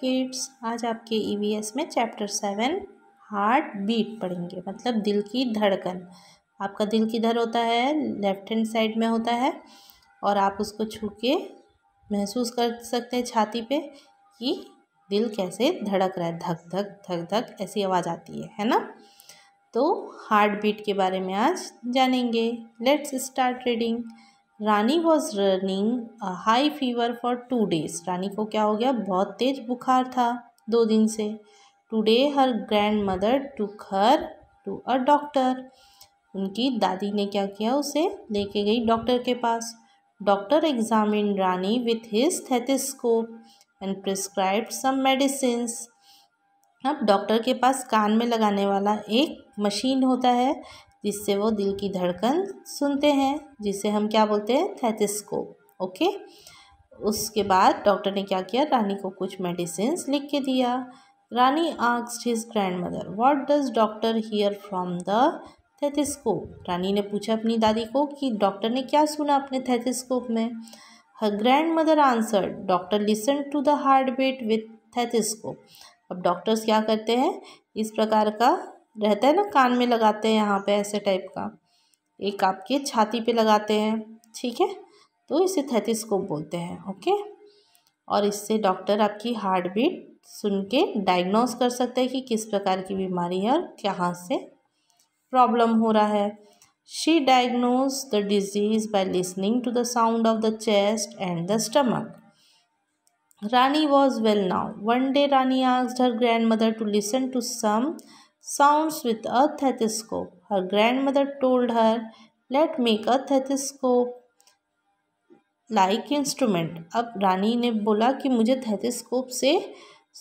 Kids आज आपके EVS e में चैप्टर सेवन हार्ट बीट पढ़ेंगे मतलब दिल की धड़कन आपका दिल किधर होता है लेफ्ट हैंड साइड में होता है और आप उसको छू के महसूस कर सकते हैं छाती पे कि दिल कैसे धड़क रहा है धक धक धक धक ऐसी आवाज़ आती है है ना तो हार्ट बीट के बारे में आज जानेंगे let's start reading Rani was running high fever for two days Rani को क्या हो गया बहुत तेज बुखार था दो दिन से today her grandmother took her to a doctor उनकी दादी ने क्या किया उसे लेके गई डॉक्टर के पास doctor examined Rani with his stethoscope and prescribed some medicine अब डॉक्टर के पास कान में लगाने वाला एक मशीन होता है जिससे वो दिल की धड़कन सुनते हैं जिसे हम क्या बोलते हैं थैथिस्कोप ओके उसके बाद डॉक्टर ने क्या किया रानी को कुछ मेडिसिन लिख के दिया Rani asked his grandmother what does doctor hear from the stethoscope Rani ने पूछा अपनी दादी को कि डॉक्टर ने क्या सुना अपने थैथिस्कोप में her grandmother answer doctor listen to the heartbeat with stethoscope अब डॉक्टर्स क्या करते हैं इस प्रकार का रहता है ना कान में लगाते हैं यहाँ पे ऐसे टाइप का एक आपके छाती पे लगाते हैं ठीक है तो इसे थेथिस्कोप बोलते हैं ओके और इससे डॉक्टर आपकी हार्ट बीट सुन के डायग्नोज कर सकते हैं कि किस प्रकार की बीमारी है और कहाँ से प्रॉब्लम हो रहा है she diagnose the disease by listening to the sound of the chest and the stomach Rani was well now one day Rani आज her grandmother to listen to some sounds with a stethoscope. Her grandmother told her, Let make a stethoscope like instrument ab rani ne bola ki mujhe stethoscope se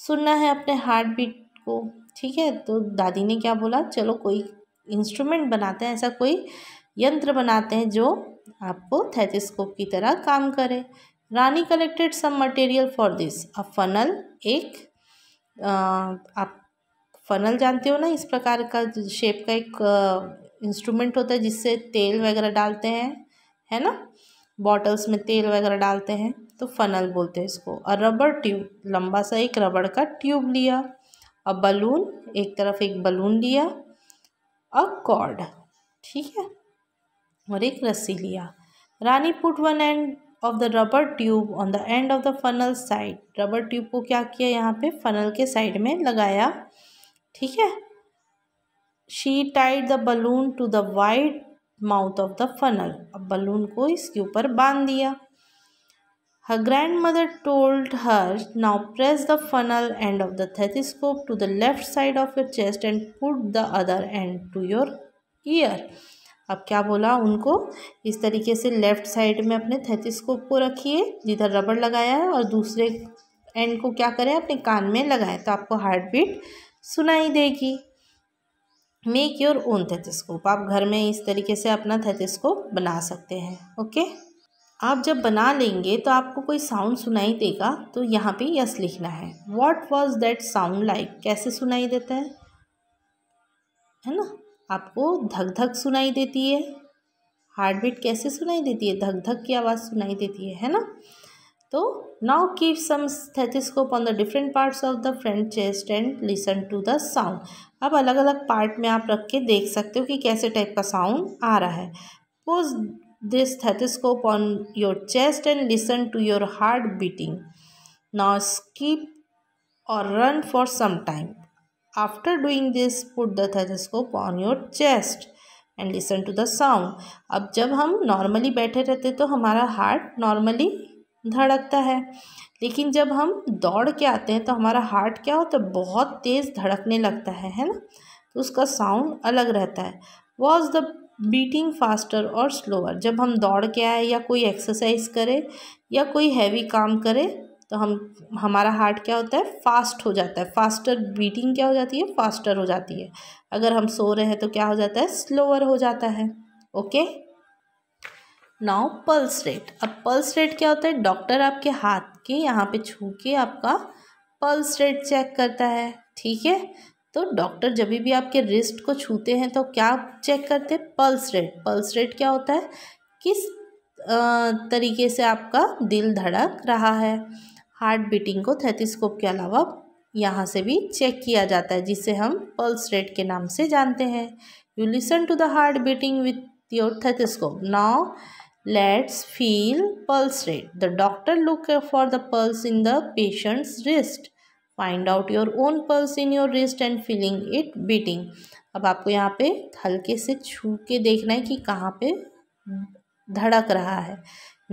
sunna hai apne heartbeat को ठीक है तो दादी ने क्या बोला चलो कोई इंस्ट्रूमेंट बनाते हैं ऐसा कोई यंत्र बनाते हैं जो आपको थेटिस्कोप की तरह काम करे Rani collected some material for this a funnel एक आ, आप फनल जानते हो ना इस प्रकार का शेप का एक इंस्ट्रूमेंट होता है जिससे तेल वगैरह डालते हैं है ना बॉटल्स में तेल वगैरह डालते हैं तो फनल बोलते हैं इसको और रबड़ ट्यूब लंबा सा एक रबड़ का ट्यूब लिया और बलून एक तरफ एक बलून लिया और कॉर्ड ठीक है और एक रस्सी लिया Rani put one end of the rubber tube on the end of the funnel side rubber tube को क्या किया यहाँ पे फनल के साइड में लगाया ठीक है she tied the balloon to the wide mouth of the funnel अब बलून को इसके ऊपर बांध दिया grandmother told her now press the funnel end of the stethoscope to the left side of your chest and put the other end to your ear अब क्या बोला उनको इस तरीके से लेफ़्ट साइड में अपने थेटिस्कोप को रखिए जिधर रबड़ लगाया है और दूसरे एंड को क्या करें अपने कान में लगाएं तो आपको हार्ट बीट सुनाई देगी मेक योर ओन थेथिस्कोप आप घर में इस तरीके से अपना थेथिस्कोप बना सकते हैं ओके आप जब बना लेंगे तो आपको कोई साउंड सुनाई देगा तो यहाँ पे यस लिखना है what was that sound like कैसे सुनाई देता है है ना आपको धक धक सुनाई देती है हार्ट बीट कैसे सुनाई देती है धक धक की आवाज़ सुनाई देती है है ना तो now keep some stethoscope on the different parts of the front chest and listen to the sound अब अलग अलग पार्ट में आप रख के देख सकते हो कि कैसे टाइप का साउंड आ रहा है pose this stethoscope on your chest and listen to your heart beating now skip और run for some time after doing this put the stethoscope on your chest and listen to the sound अब जब हम normally बैठे रहते तो हमारा heart normally धड़कता है लेकिन जब हम दौड़ के आते हैं तो हमारा हार्ट क्या होता है बहुत तेज़ धड़कने लगता है है ना तो उसका साउंड अलग रहता है वॉज द बीटिंग फास्टर और स्लोअर जब हम दौड़ के आए या कोई एक्सरसाइज करें या कोई हैवी काम करें तो हम हमारा हार्ट क्या होता है फास्ट हो जाता है फास्टर बीटिंग क्या हो जाती है फास्टर हो जाती है अगर हम सो रहे हैं तो क्या हो जाता है स्लोअर हो जाता है ओके नाउ पल्स रेट अब पल्स रेट क्या होता है डॉक्टर आपके हाथ के यहाँ पे छू के आपका पल्स रेट चेक करता है ठीक है तो डॉक्टर जब भी आपके रिस्ट को छूते हैं तो क्या चेक करते हैं पल्स रेट पल्स रेट क्या होता है किस तरीके से आपका दिल धड़क रहा है हार्ट बीटिंग को थेटिस्कोप के अलावा यहाँ से भी चेक किया जाता है जिसे हम पल्स रेट के नाम से जानते हैं you listen to the heart beating with your stethoscope now Let's feel pulse rate. The doctor look for the pulse in the patient's wrist. Find out your own pulse in your wrist and feeling it beating अब आपको यहाँ पे हल्के से छू के देखना है कि कहाँ पे धड़क रहा है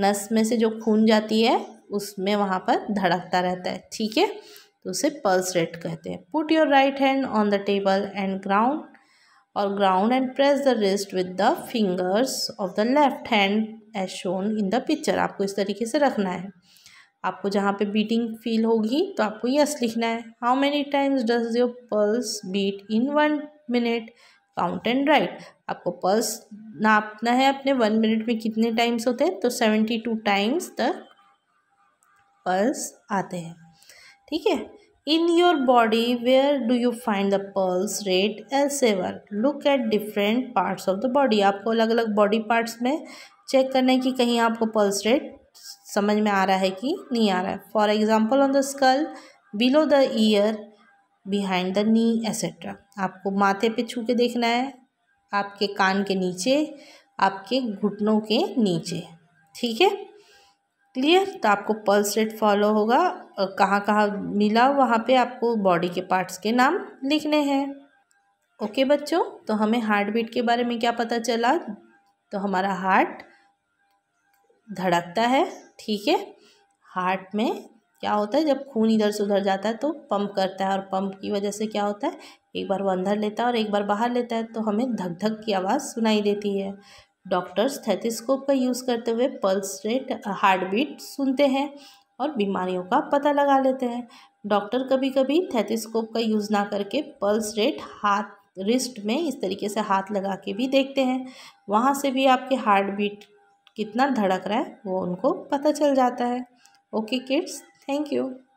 नस में से जो खून जाती है उसमें वहाँ पर धड़कता रहता है ठीक है तो उसे पल्स रेट कहते हैं put your right hand on the table and ground or ground and press the wrist with the fingers of the left hand as shown in the picture आपको इस तरीके से रखना है आपको जहाँ पे बीटिंग फील होगी तो आपको यस लिखना है how many times does your pulse beat in one minute count and write आपको पल्स नापना है अपने वन मिनट में कितने टाइम्स होते हैं तो सेवेंटी टू टाइम्स तक पल्स आते हैं ठीक है in your body where do you find the pulse rate rate सेवर look at different parts of the body आपको अलग अलग बॉडी पार्ट्स में चेक करना है कि कहीं आपको पर्ल्स रेट समझ में आ रहा है कि नहीं आ रहा है for example on the skull below the ear behind the knee etcetera आपको माथे पे छू के देखना है आपके कान के नीचे आपके घुटनों के नीचे ठीक है क्लियर तो आपको पल्स रेट फॉलो होगा और कहाँ कहाँ मिला वहाँ पे आपको बॉडी के पार्ट्स के नाम लिखने हैं ओके बच्चों तो हमें हार्ट बीट के बारे में क्या पता चला तो हमारा हार्ट धड़कता है ठीक है हार्ट में क्या होता है जब खून इधर से उधर जाता है तो पंप करता है और पंप की वजह से क्या होता है एक बार वो अंदर लेता है और एक बार बाहर लेता है तो हमें धक धक की आवाज़ सुनाई देती है डॉक्टर्स स्थेथिस्कोप का यूज़ करते हुए पल्स रेट हार्ट बीट सुनते हैं और बीमारियों का पता लगा लेते हैं डॉक्टर कभी कभी थेथिस्कोप का यूज़ ना करके पल्स रेट हाथ रिस्ट में इस तरीके से हाथ लगा के भी देखते हैं वहाँ से भी आपके हार्ट बीट कितना धड़क रहा है वो उनको पता चल जाता है ओके किड्स थैंक यू